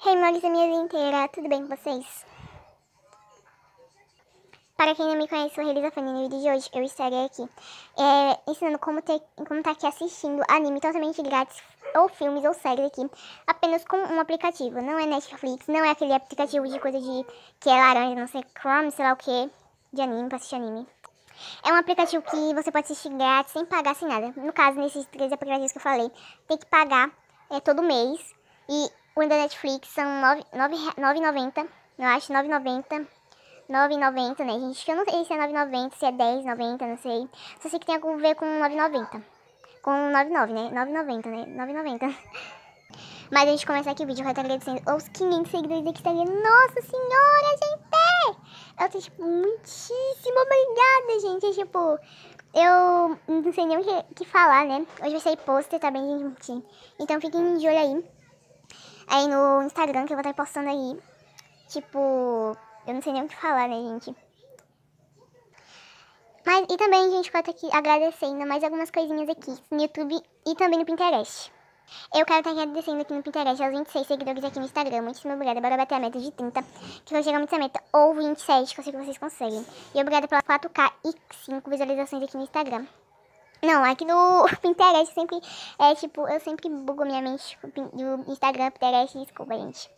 Hey, Moles, e minha inteira, tudo bem com vocês? Para quem não me conhece, sou Relisa Fanny no vídeo de hoje eu estarei aqui é, ensinando como, ter, como tá aqui assistindo anime totalmente grátis, ou filmes ou séries aqui, apenas com um aplicativo. Não é Netflix, não é aquele aplicativo de coisa de que é laranja, não sei, Chrome, sei lá o que, de anime, pra assistir anime. É um aplicativo que você pode assistir grátis, sem pagar, sem nada. No caso, nesses três aplicativos que eu falei, tem que pagar é, todo mês. E Punho da Netflix são R$ 9,90. Eu acho R$ 9,90. 9,90, né, gente? Que eu não sei se é 9,90, se é 10,90, não sei. Só sei que tem a ver com 9,90. Com 9,9, né? 9,90, né? 9,90. Mas a gente começar aqui o vídeo, eu quero agradecendo aos 500 seguidores do Instagram. Nossa senhora, gente! Eu tô, tipo, muitíssimo obrigada, gente. É, tipo, eu não sei nem o que, que falar, né? Hoje vai sair pôster, tá bem, gente? Então fiquem de olho aí aí no Instagram que eu vou estar tá postando aí. Tipo, eu não sei nem o que falar, né, gente? Mas, e também, gente, estar tá aqui agradecendo mais algumas coisinhas aqui no YouTube e também no Pinterest. Eu quero estar tá agradecendo aqui no Pinterest aos 26 seguidores aqui no Instagram. Muitíssimo obrigada. Bora bater a meta de 30, que vai chegar muito essa meta. Ou 27, que eu sei que vocês conseguem. E obrigada pelas 4K e 5 visualizações aqui no Instagram. Não, aqui no Pinterest sempre é tipo, eu sempre bugo minha mente tipo, do Instagram Pinterest, desculpa, gente.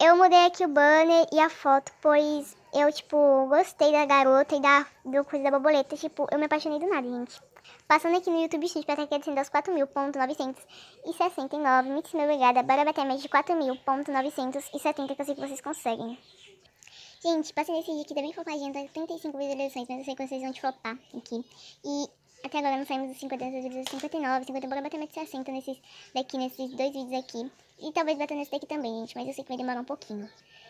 Eu mudei aqui o banner e a foto, pois eu, tipo, gostei da garota e da do coisa da borboleta. Tipo, eu me apaixonei do nada, gente. Passando aqui no YouTube Studio para estar crescendo aos 4.969. Muitíssimo obrigada. Bora bater a média de 4.970, que eu sei que vocês conseguem. Gente, passei nesse vídeo aqui, também foi com a agenda 35 visualizações, mas eu sei que vocês vão te flopar aqui. E até agora não saímos dos 50 vídeos, 59, 50, bora bater mais 60 nesses daqui, nesses dois vídeos aqui. E talvez bater nesse daqui também, gente, mas eu sei que vai demorar um pouquinho.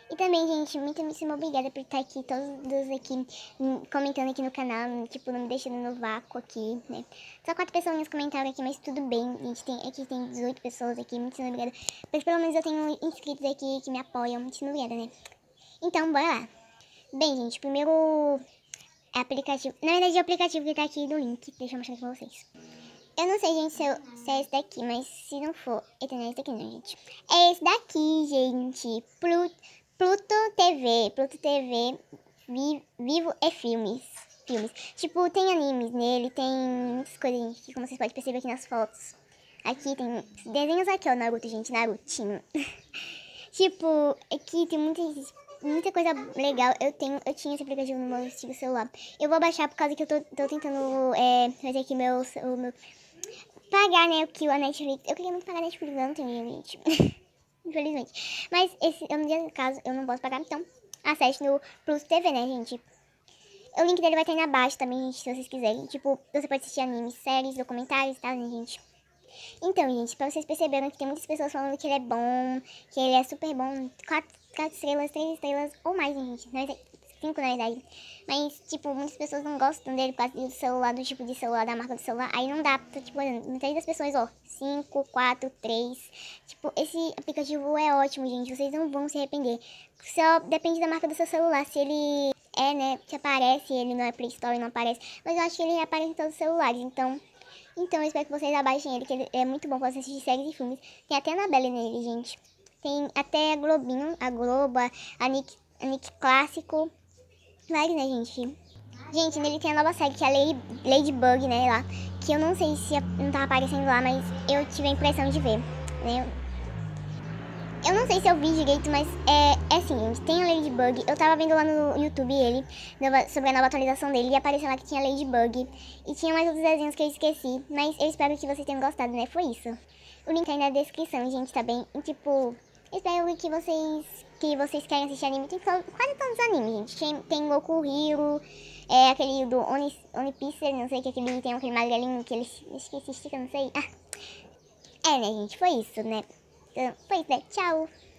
E também, gente, muito, muito obrigada por estar aqui, todos aqui, hum, comentando aqui no canal, tipo, não me deixando no vácuo aqui, né? Só quatro pessoas comentaram aqui, mas tudo bem, gente, tem, aqui tem 18 pessoas aqui, muito obrigada. Mas pelo menos eu tenho inscritos aqui que me apoiam, muito obrigada, né? Então, bora lá. Bem, gente, primeiro é aplicativo. Na verdade, é o aplicativo que tá aqui no link. Deixa eu mostrar aqui pra vocês. Eu não sei, gente, se, eu, se é esse daqui, mas se não for. então não é esse daqui, não, né, gente. É esse daqui, gente. Pluto, TV. Pluto TV Vivo e é filmes. Filmes. Tipo, tem animes nele, tem muitas coisas, gente, que como vocês podem perceber aqui nas fotos. Aqui tem desenhos aqui, ó, Naruto, gente, Narutinho. tipo, aqui tem muitas muita coisa legal. Eu tenho, eu tinha esse aplicativo no meu antigo celular. Eu vou baixar por causa que eu tô, tô tentando é, fazer aqui meu, o meu. Pagar, né? O que a Netflix. Eu queria muito pagar a Netflix, mas não tenho, gente. Infelizmente. Mas esse, no caso, eu não posso pagar, então acesse no Plus TV, né, gente? O link dele vai estar aí na baixa também, gente, se vocês quiserem. Tipo, você pode assistir animes, séries, documentários e tal, né, gente? Então, gente, pra vocês perceberem que tem muitas pessoas falando que ele é bom, que ele é super bom. Quatro, 4 estrelas, 3 estrelas ou mais, né, gente. 5 é na verdade. Mas, tipo, muitas pessoas não gostam dele por causa do celular, do tipo de celular, da marca do celular. Aí não dá, tô, tipo, muitas das pessoas, ó, 5, 4, 3. Tipo, esse aplicativo é ótimo, gente. Vocês não vão se arrepender. Só depende da marca do seu celular. Se ele é, né, se aparece, ele não é Play Store, não aparece. Mas eu acho que ele aparece em todos os celulares, então... Então, eu espero que vocês abaixem ele, que ele é muito bom pra assistir séries e filmes. Tem até a Annabelle nele, gente. Tem até a Globinho, a Globo, a Nick, a Nick Clássico. Vários, né, gente? Gente, nele tem a nova série, que é a Lady, Ladybug, né, lá. Que eu não sei se é, não tá aparecendo lá, mas eu tive a impressão de ver, né? Eu não sei se eu vi direito, mas é, é assim, gente. Tem a Ladybug. Eu tava vendo lá no YouTube ele, nova, sobre a nova atualização dele, e apareceu lá que tinha Ladybug. E tinha mais outros desenhos que eu esqueci, mas eu espero que vocês tenham gostado, né? Foi isso. O link tá aí na descrição, gente, tá bem? E, tipo, espero que vocês, que vocês querem assistir anime. Tem quase todos os animes, gente. Tem, tem Goku Hiro, é aquele do Onipisser, One não sei que aquele, tem aquele magrelinho que ele esqueci, estica, não sei. Ah. É, né, gente? Foi isso, né? Então, foi isso, né? Tchau!